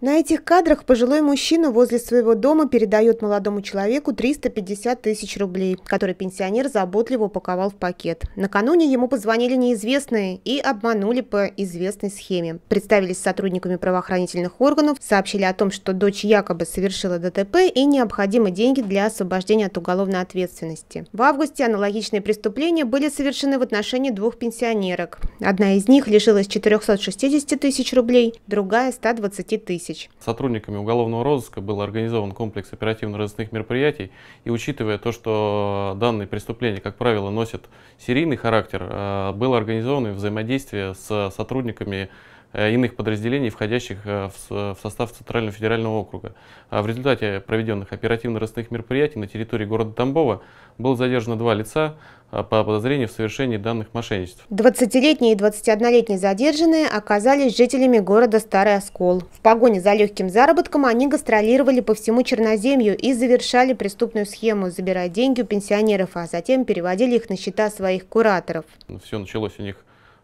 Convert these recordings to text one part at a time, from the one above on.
На этих кадрах пожилой мужчина возле своего дома передает молодому человеку 350 тысяч рублей, которые пенсионер заботливо упаковал в пакет. Накануне ему позвонили неизвестные и обманули по известной схеме. Представились сотрудниками правоохранительных органов, сообщили о том, что дочь якобы совершила ДТП и необходимы деньги для освобождения от уголовной ответственности. В августе аналогичные преступления были совершены в отношении двух пенсионерок. Одна из них лишилась 460 тысяч рублей, другая – 120 тысяч тысяч. Сотрудниками уголовного розыска был организован комплекс оперативно-розыскных мероприятий. И учитывая то, что данные преступления, как правило, носят серийный характер, э, было организовано взаимодействие с сотрудниками Э, иных подразделений, входящих э, в состав Центрального федерального округа. А в результате проведенных оперативно розыскных мероприятий на территории города Тамбова было задержано два лица э, по подозрению в совершении данных мошенничеств. 20-летние и 21-летние задержанные оказались жителями города Старый Оскол. В погоне за легким заработком они гастролировали по всему Черноземью и завершали преступную схему, забирая деньги у пенсионеров, а затем переводили их на счета своих кураторов. Все началось у них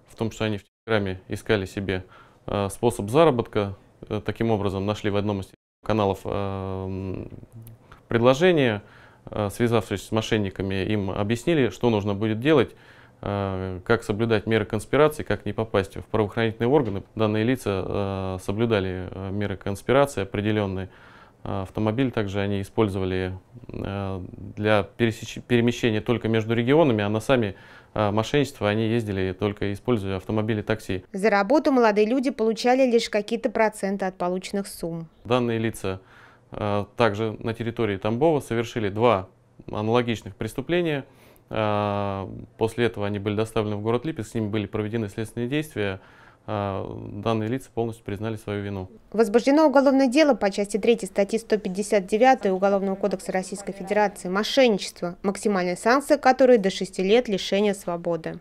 в том, что они Программе искали себе э, способ заработка, э, таким образом нашли в одном из каналов э, предложение, связавшись с мошенниками, им объяснили, что нужно будет делать, как соблюдать меры конспирации, как не попасть в правоохранительные органы. Данные лица соблюдали меры конспирации определенные. А, автомобиль также они использовали э, для перемещения только между регионами, а на сами а, мошенничество они ездили только используя автомобили такси. За работу молодые люди получали лишь какие-то проценты от полученных сумм. Данные лица а, также на территории Тамбова совершили два аналогичных преступления. После этого они были доставлены в город Липецк, с ними были проведены следственные действия. А, данные лица полностью признали свою вину. Возбуждено уголовное дело по части 3 статьи 159 Уголовного кодекса Российской Федерации «Мошенничество», максимальная санкция которой до 6 лет лишения свободы.